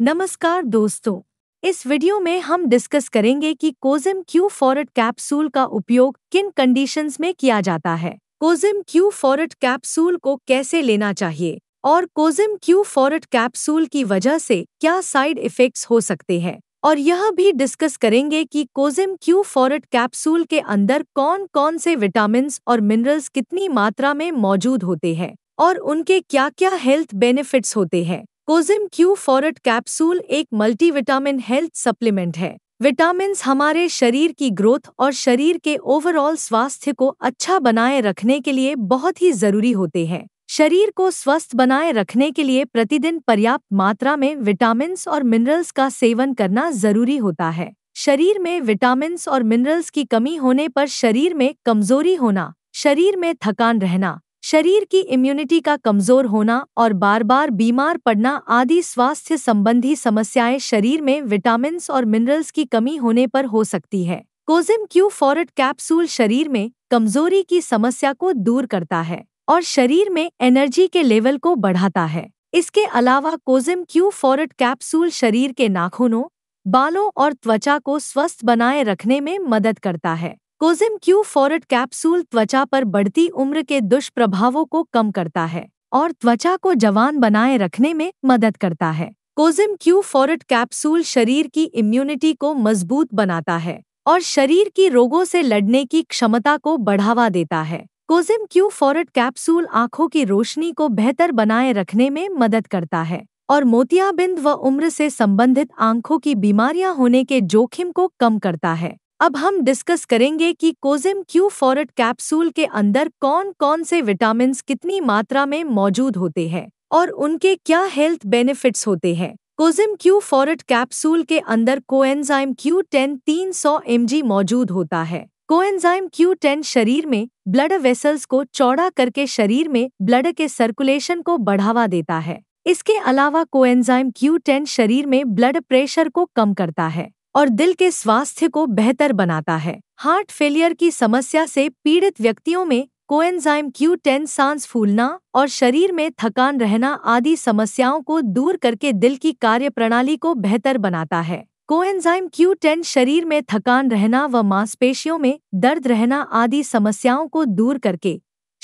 नमस्कार दोस्तों इस वीडियो में हम डिस्कस करेंगे कि कोजिम क्यू फॉरट कैप्सूल का उपयोग किन कंडीशंस में किया जाता है कोजिम क्यू फॉरट कैप्सूल को कैसे लेना चाहिए और कोजिम क्यू फॉरट कैप्सूल की वजह से क्या साइड इफेक्ट्स हो सकते हैं और यह भी डिस्कस करेंगे कि कोजिम क्यू फॉरट कैप्सूल के अंदर कौन कौन से विटामिन और मिनरल्स कितनी मात्रा में मौजूद होते हैं और उनके क्या क्या हेल्थ बेनिफिट्स होते हैं कोजिम क्यू फॉरट कैप्सूल एक मल्टीविटामिन हेल्थ सप्लीमेंट है विटामिन हमारे शरीर की ग्रोथ और शरीर के ओवरऑल स्वास्थ्य को अच्छा बनाए रखने के लिए बहुत ही जरूरी होते हैं शरीर को स्वस्थ बनाए रखने के लिए प्रतिदिन पर्याप्त मात्रा में विटामिन और मिनरल्स का सेवन करना जरूरी होता है शरीर में विटामिन और मिनरल्स की कमी होने पर शरीर में कमजोरी होना शरीर में थकान रहना शरीर की इम्यूनिटी का कमजोर होना और बार बार बीमार पड़ना आदि स्वास्थ्य संबंधी समस्याएं शरीर में विटामिन और मिनरल्स की कमी होने पर हो सकती है कोजिम क्यू फॉरट कैप्सूल शरीर में कमजोरी की समस्या को दूर करता है और शरीर में एनर्जी के लेवल को बढ़ाता है इसके अलावा कोजिम क्यू फॉरट कैप्सूल शरीर के नाखूनों बालों और त्वचा को स्वस्थ बनाए रखने में मदद करता है कोजिम क्यू फॉरट कैप्सूल त्वचा पर बढ़ती उम्र के दुष्प्रभावों को कम करता है और त्वचा को जवान बनाए रखने में मदद करता है कोजिम क्यू फॉरट कैप्सूल शरीर की इम्यूनिटी को मजबूत बनाता है और शरीर की रोगों से लड़ने की क्षमता को बढ़ावा देता है कोजिम क्यू फॉरट कैप्सूल आंखों की रोशनी को बेहतर बनाए रखने में मदद करता है और मोतियाबिंद व उम्र से संबंधित आंखों की बीमारियां होने के जोखिम को कम करता है अब हम डिस्कस करेंगे कि कोजिम क्यू फॉरट कैप्सूल के अंदर कौन कौन से विटामिन कितनी मात्रा में मौजूद होते हैं और उनके क्या हेल्थ बेनिफिट्स होते हैं कोजिम क्यू फॉरट कैप्सूल के अंदर कोएंजाइम क्यू टेन तीन सौ एम मौजूद होता है कोएंजाइम क्यू टेन शरीर में ब्लड वेसल्स को चौड़ा करके शरीर में ब्लड के सर्कुलेशन को बढ़ावा देता है इसके अलावा कोएंजाइम क्यू टेन शरीर में ब्लड प्रेशर को कम करता है और दिल के स्वास्थ्य को बेहतर बनाता है हार्ट फेलियर की समस्या से पीड़ित व्यक्तियों में कोएंजाइम क्यू टेन सांस फूलना और शरीर में थकान रहना आदि समस्याओं को दूर करके दिल की कार्य प्रणाली को बेहतर बनाता है कोएंजाइम क्यू टेन शरीर में थकान रहना व मांसपेशियों में दर्द रहना आदि समस्याओं को दूर करके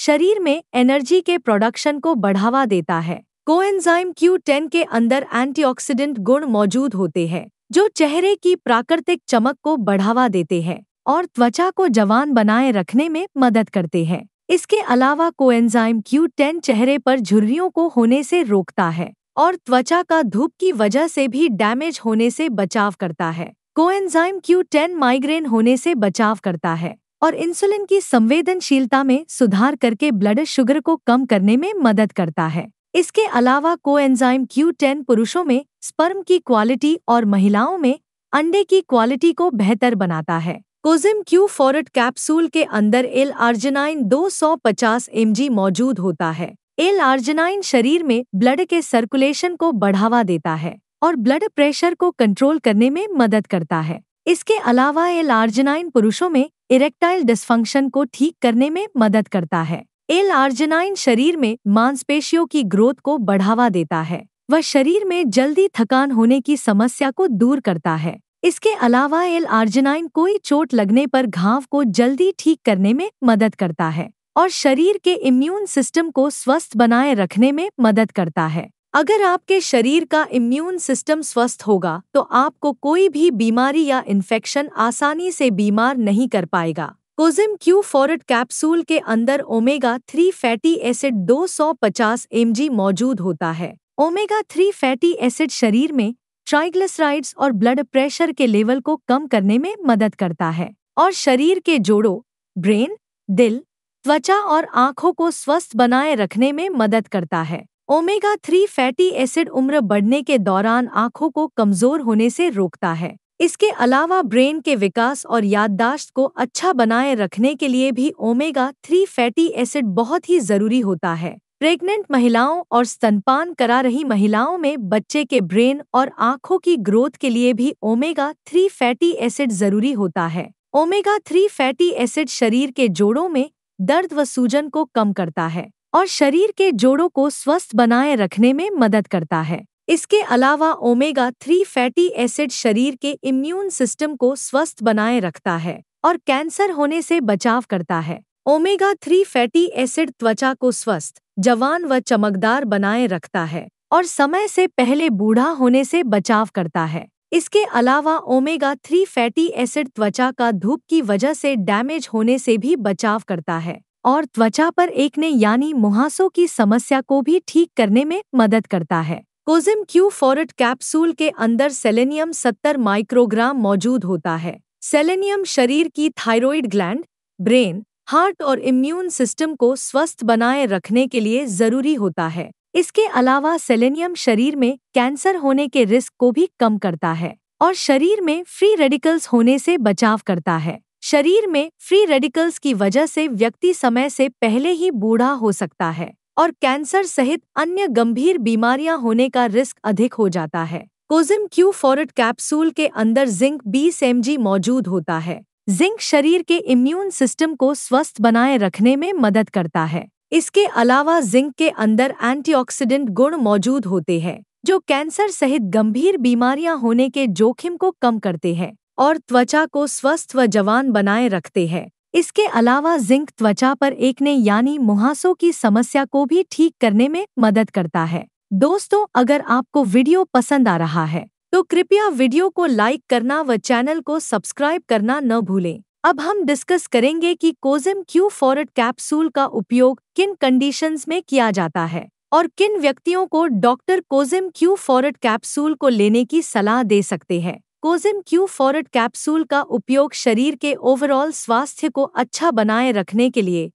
शरीर में एनर्जी के प्रोडक्शन को बढ़ावा देता है कोएंजाइम क्यू टेन के अंदर एंटीऑक्सीडेंट गुण मौजूद होते हैं जो चेहरे की प्राकृतिक चमक को बढ़ावा देते हैं और त्वचा को जवान बनाए रखने में मदद करते हैं इसके अलावा कोएंजाइम क्यू टेन चेहरे पर झुर्रियों को होने से रोकता है और त्वचा का धूप की वजह से भी डैमेज होने से बचाव करता है कोएंजाइम क्यू टेन माइग्रेन होने से बचाव करता है और इंसुलिन की संवेदनशीलता में सुधार करके ब्लड शुगर को कम करने में मदद करता है इसके अलावा कोएंजाइम Q10 पुरुषों में स्पर्म की क्वालिटी और महिलाओं में अंडे की क्वालिटी को बेहतर बनाता है कोजिम क्यू फॉरट कैप्सूल के अंदर एल आर्जेनाइन 250 सौ मौजूद होता है एल आर्जेनाइन शरीर में ब्लड के सर्कुलेशन को बढ़ावा देता है और ब्लड प्रेशर को कंट्रोल करने में मदद करता है इसके अलावा एल आर्जेनाइन पुरुषों में इरेक्टाइल डिस्फंक्शन को ठीक करने में मदद करता है एल आर्जनाइन शरीर में मांसपेशियों की ग्रोथ को बढ़ावा देता है वह शरीर में जल्दी थकान होने की समस्या को दूर करता है इसके अलावा एल आर्जनाइन कोई चोट लगने पर घाव को जल्दी ठीक करने में मदद करता है और शरीर के इम्यून सिस्टम को स्वस्थ बनाए रखने में मदद करता है अगर आपके शरीर का इम्यून सिस्टम स्वस्थ होगा तो आपको कोई भी बीमारी या इन्फेक्शन आसानी से बीमार नहीं कर पाएगा कोजिम क्यू फॉरड कैप्सूल के अंदर ओमेगा थ्री फैटी एसिड 250 सौ मौजूद होता है ओमेगा थ्री फैटी एसिड शरीर में ट्राइग्लिसराइड्स और ब्लड प्रेशर के लेवल को कम करने में मदद करता है और शरीर के जोड़ों ब्रेन दिल त्वचा और आंखों को स्वस्थ बनाए रखने में मदद करता है ओमेगा थ्री फैटी एसिड उम्र बढ़ने के दौरान आंखों को कमजोर होने से रोकता है इसके अलावा ब्रेन के विकास और याददाश्त को अच्छा बनाए रखने के लिए भी ओमेगा थ्री फैटी एसिड बहुत ही जरूरी होता है प्रेग्नेंट महिलाओं और स्तनपान करा रही महिलाओं में बच्चे के ब्रेन और आंखों की ग्रोथ के लिए भी ओमेगा थ्री फैटी एसिड जरूरी होता है ओमेगा थ्री फैटी एसिड शरीर के जोड़ों में दर्द व सूजन को कम करता है और शरीर के जोड़ों को स्वस्थ बनाए रखने में मदद करता है इसके अलावा ओमेगा थ्री फैटी एसिड शरीर के इम्यून सिस्टम को स्वस्थ बनाए रखता है और कैंसर होने से बचाव करता है ओमेगा थ्री फैटी एसिड त्वचा को स्वस्थ जवान व चमकदार बनाए रखता है और समय से पहले बूढ़ा होने से बचाव करता है इसके अलावा ओमेगा थ्री फैटी एसिड त्वचा का धूप की वजह से डैमेज होने से भी बचाव करता है और त्वचा पर एकने यानी मुहासों की समस्या को भी ठीक करने में मदद करता है कोजिम क्यू फॉरट कैप्सूल के अंदर सेलेनियम 70 माइक्रोग्राम मौजूद होता है सेलेनियम शरीर की थायरॉइड ग्लैंड ब्रेन हार्ट और इम्यून सिस्टम को स्वस्थ बनाए रखने के लिए जरूरी होता है इसके अलावा सेलेनियम शरीर में कैंसर होने के रिस्क को भी कम करता है और शरीर में फ्री रेडिकल्स होने से बचाव करता है शरीर में फ्री रेडिकल्स की वजह से व्यक्ति समय से पहले ही बूढ़ा हो सकता है और कैंसर सहित अन्य गंभीर बीमारियां होने का रिस्क अधिक हो जाता है कोजिम क्यू फॉरट कैप्सूल के अंदर जिंक बी एम मौजूद होता है जिंक शरीर के इम्यून सिस्टम को स्वस्थ बनाए रखने में मदद करता है इसके अलावा जिंक के अंदर एंटीऑक्सीडेंट गुण मौजूद होते हैं जो कैंसर सहित गंभीर बीमारियां होने के जोखिम को कम करते हैं और त्वचा को स्वस्थ व जवान बनाए रखते हैं इसके अलावा जिंक त्वचा पर एकने यानी मुहासों की समस्या को भी ठीक करने में मदद करता है दोस्तों अगर आपको वीडियो पसंद आ रहा है तो कृपया वीडियो को लाइक करना व चैनल को सब्सक्राइब करना न भूलें अब हम डिस्कस करेंगे कि कोजिम क्यू फॉरट कैप्सूल का उपयोग किन कंडीशंस में किया जाता है और किन व्यक्तियों को डॉक्टर कोजिम क्यू फॉरट कैप्सूल को लेने की सलाह दे सकते हैं कोजिम क्यू फॉरड कैप्सूल का उपयोग शरीर के ओवरऑल स्वास्थ्य को अच्छा बनाए रखने के लिए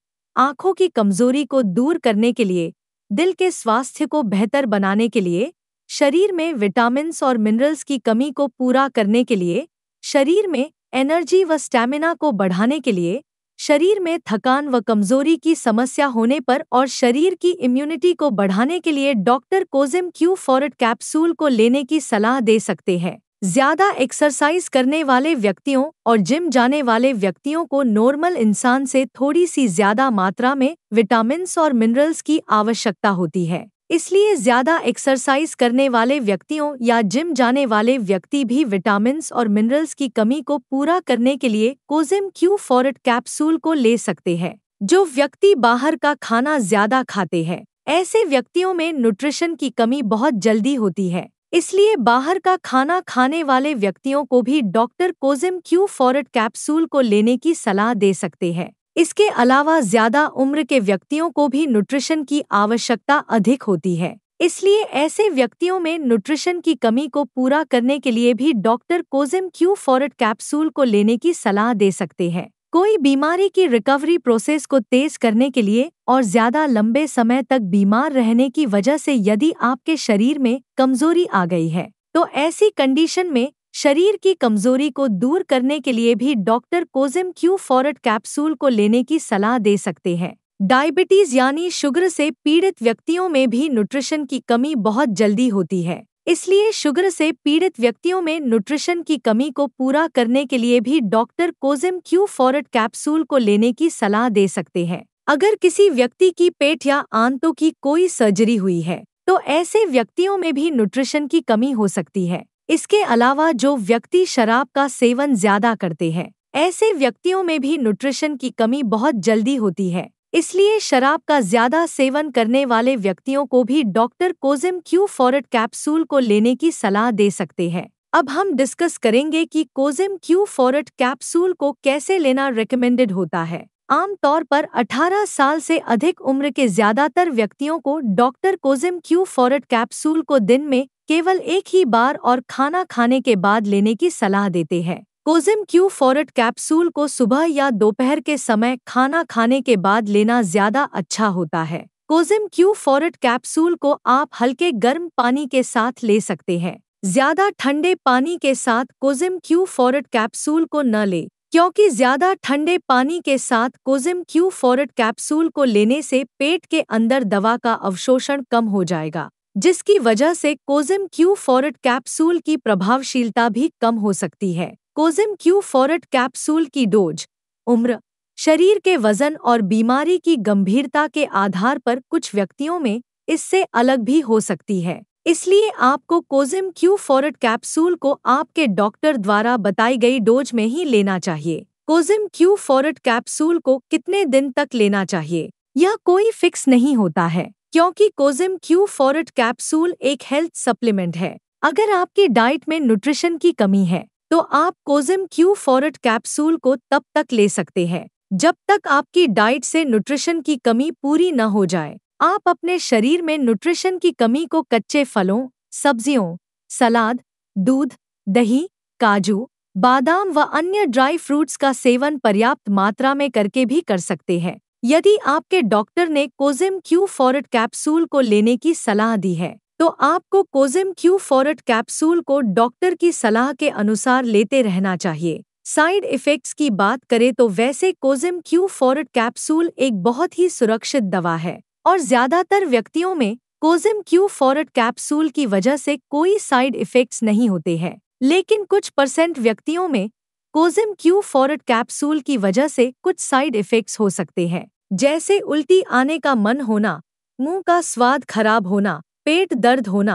आंखों की कमजोरी को दूर करने के लिए दिल के स्वास्थ्य को बेहतर बनाने के लिए शरीर में विटामिन्स और मिनरल्स की कमी को पूरा करने के लिए शरीर में एनर्जी व स्टैमिना को बढ़ाने के लिए शरीर में थकान व कमजोरी की समस्या होने पर और शरीर की इम्यूनिटी को बढ़ाने के लिए डॉक्टर कोजिम क्यू फॉरड कैप्सूल को लेने की सलाह दे सकते हैं ज्यादा एक्सरसाइज करने वाले व्यक्तियों और जिम जाने वाले व्यक्तियों को नॉर्मल इंसान से थोड़ी सी ज्यादा मात्रा में विटामिन और मिनरल्स की आवश्यकता होती है इसलिए ज्यादा एक्सरसाइज करने वाले व्यक्तियों या जिम जाने वाले व्यक्ति भी विटामिन और मिनरल्स की कमी को पूरा करने के लिए कोजिम क्यू फॉरट कैप्सूल को ले सकते हैं जो व्यक्ति बाहर का खाना ज्यादा खाते हैं ऐसे व्यक्तियों में न्यूट्रिशन की कमी बहुत जल्दी होती है इसलिए बाहर का खाना खाने वाले व्यक्तियों को भी डॉक्टर कोजिम क्यू फॉरट कैप्सूल को लेने की सलाह दे सकते हैं इसके अलावा ज्यादा उम्र के व्यक्तियों को भी न्यूट्रिशन की आवश्यकता अधिक होती है इसलिए ऐसे व्यक्तियों में न्यूट्रिशन की कमी को पूरा करने के लिए भी डॉक्टर कोजिम क्यू फॉरट कैप्सूल को लेने की सलाह दे सकते हैं कोई बीमारी की रिकवरी प्रोसेस को तेज करने के लिए और ज्यादा लंबे समय तक बीमार रहने की वजह से यदि आपके शरीर में कमजोरी आ गई है तो ऐसी कंडीशन में शरीर की कमजोरी को दूर करने के लिए भी डॉक्टर कोजिम क्यू फॉरट कैप्सूल को लेने की सलाह दे सकते हैं डायबिटीज यानी शुगर से पीड़ित व्यक्तियों में भी न्यूट्रिशन की कमी बहुत जल्दी होती है इसलिए शुगर से पीड़ित व्यक्तियों में न्यूट्रिशन की कमी को पूरा करने के लिए भी डॉक्टर कोजिम क्यू फॉरट कैप्सूल को लेने की सलाह दे सकते हैं अगर किसी व्यक्ति की पेट या आंतों की कोई सर्जरी हुई है तो ऐसे व्यक्तियों में भी न्यूट्रिशन की कमी हो सकती है इसके अलावा जो व्यक्ति शराब का सेवन ज्यादा करते हैं ऐसे व्यक्तियों में भी न्यूट्रिशन की कमी बहुत जल्दी होती है इसलिए शराब का ज्यादा सेवन करने वाले व्यक्तियों को भी डॉक्टर कोजिम क्यू फॉरट कैप्सूल को लेने की सलाह दे सकते हैं अब हम डिस्कस करेंगे कि कोजिम क्यू फॉरट कैप्सूल को कैसे लेना रिकमेंडेड होता है आमतौर पर 18 साल से अधिक उम्र के ज्यादातर व्यक्तियों को डॉक्टर कोजिम क्यू फॉरट कैप्सूल को दिन में केवल एक ही बार और खाना खाने के बाद लेने की सलाह देते हैं कोजिम क्यू फॉरट कैप्सूल को सुबह या दोपहर के समय खाना खाने के बाद लेना ज्यादा अच्छा होता है कोजिम क्यू फॉरट कैप्सूल को आप हल्के गर्म पानी के साथ ले सकते हैं ज्यादा ठंडे पानी के साथ कोजिम क्यू फॉरट कैप्सूल को न ले क्योंकि ज्यादा ठंडे पानी के साथ कोजिम क्यू फॉरट कैप्सूल को लेने से पेट के अंदर दवा का अवशोषण कम हो जाएगा जिसकी वजह से कोजिम क्यू फॉरट कैप्सूल की प्रभावशीलता भी कम हो सकती है कोजिम क्यू फॉरट कैप्सूल की डोज उम्र शरीर के वजन और बीमारी की गंभीरता के आधार पर कुछ व्यक्तियों में इससे अलग भी हो सकती है इसलिए आपको कोजिम क्यू फॉरट कैप्सूल को आपके डॉक्टर द्वारा बताई गई डोज में ही लेना चाहिए कोजिम क्यू फॉरट कैप्सूल को कितने दिन तक लेना चाहिए यह कोई फिक्स नहीं होता है क्योंकि कोजिम क्यू फॉरट कैप्सूल एक हेल्थ सप्लीमेंट है अगर आपकी डाइट में न्यूट्रिशन की कमी है तो आप कोजिम क्यू फॉरट कैप्सूल को तब तक ले सकते हैं जब तक आपकी डाइट से न्यूट्रिशन की कमी पूरी न हो जाए आप अपने शरीर में न्यूट्रिशन की कमी को कच्चे फलों सब्जियों सलाद दूध दही काजू बादाम व अन्य ड्राई फ्रूट्स का सेवन पर्याप्त मात्रा में करके भी कर सकते हैं यदि आपके डॉक्टर ने कोजिम क्यू फॉरट कैप्सूल को लेने की सलाह दी है तो आपको कोजिम क्यू फॉरट कैप्सूल को डॉक्टर की सलाह के अनुसार लेते रहना चाहिए साइड इफ़ेक्ट्स की बात करें तो वैसे कोजिम क्यू फॉरट कैप्सूल एक बहुत ही सुरक्षित दवा है और ज़्यादातर व्यक्तियों में कोजिम क्यू फॉरट कैप्सूल की वजह से कोई साइड इफ़ेक्ट्स नहीं होते हैं लेकिन कुछ परसेंट व्यक्तियों में कोजिम क्यू फॉरट कैप्सूल की वजह से कुछ साइड इफ़ेक्ट्स हो सकते हैं जैसे उल्टी आने का मन होना मुंह का स्वाद खराब होना पेट दर्द होना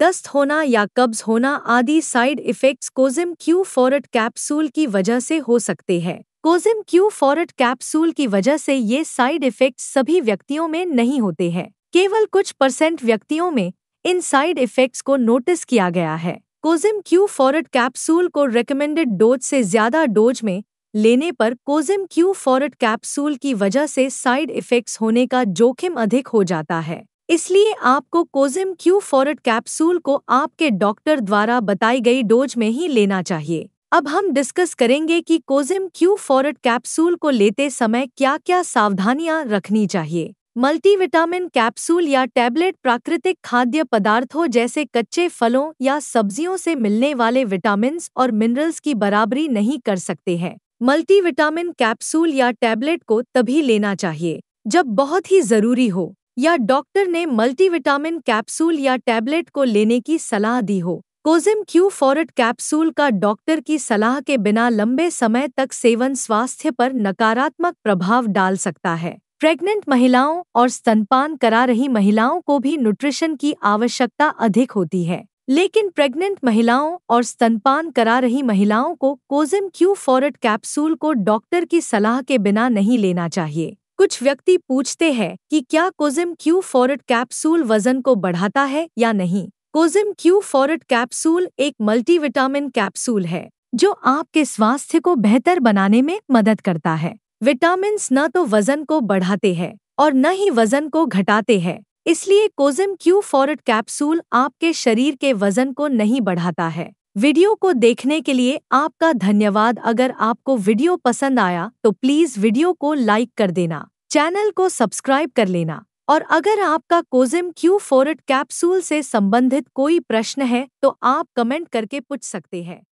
दस्त होना या कब्ज होना आदि साइड इफेक्ट्स कोजिम क्यू फॉरट कैप्सूल की वजह से हो सकते हैं कोजिम क्यू फॉरट कैप्सूल की वजह से ये साइड इफेक्ट्स सभी व्यक्तियों में नहीं होते हैं केवल कुछ परसेंट व्यक्तियों में इन साइड इफेक्ट्स को नोटिस किया गया है कोजिम क्यू फॉरट कैप्सूल को रिकमेंडेड डोज से ज्यादा डोज में लेने पर कोजिम क्यू फॉरट कैप्सूल की वजह से साइड इफेक्ट्स होने का जोखिम अधिक हो जाता है इसलिए आपको कोजिम क्यू फॉरड कैप्सूल को आपके डॉक्टर द्वारा बताई गई डोज में ही लेना चाहिए अब हम डिस्कस करेंगे कि कोजिम क्यू फॉरड कैप्सूल को लेते समय क्या क्या सावधानियां रखनी चाहिए मल्टीविटामिन कैप्सूल या टैबलेट प्राकृतिक खाद्य पदार्थों जैसे कच्चे फलों या सब्जियों से मिलने वाले विटामिन और मिनरल्स की बराबरी नहीं कर सकते हैं मल्टीविटामिन कैप्सूल या टैबलेट को तभी लेना चाहिए जब बहुत ही जरूरी हो या डॉक्टर ने मल्टीविटामिन कैप्सूल या टैबलेट को लेने की सलाह दी हो कोजिम क्यू फॉरट कैप्सूल का डॉक्टर की सलाह के बिना लंबे समय तक सेवन स्वास्थ्य पर नकारात्मक प्रभाव डाल सकता है प्रेग्नेंट महिलाओं और स्तनपान करा रही महिलाओं को भी न्यूट्रिशन की आवश्यकता अधिक होती है लेकिन प्रेग्नेंट महिलाओं और स्तनपान करा रही महिलाओं को कोजिम क्यू फॉरट कैप्सूल को डॉक्टर की सलाह के बिना नहीं लेना चाहिए कुछ व्यक्ति पूछते हैं कि क्या कोजिम क्यू फॉरट कैप्सूल वजन को बढ़ाता है या नहीं कोजिम क्यू फॉरट कैप्सूल एक मल्टीविटामिन कैप्सूल है जो आपके स्वास्थ्य को बेहतर बनाने में मदद करता है विटामिन न तो वजन को बढ़ाते हैं और न ही वजन को घटाते हैं इसलिए कोजिम क्यू फॉरट कैप्सूल आपके शरीर के वजन को नहीं बढ़ाता है वीडियो को देखने के लिए आपका धन्यवाद अगर आपको वीडियो पसंद आया तो प्लीज़ वीडियो को लाइक कर देना चैनल को सब्सक्राइब कर लेना और अगर आपका कोजिम क्यू फोरट कैप्सूल से संबंधित कोई प्रश्न है तो आप कमेंट करके पूछ सकते हैं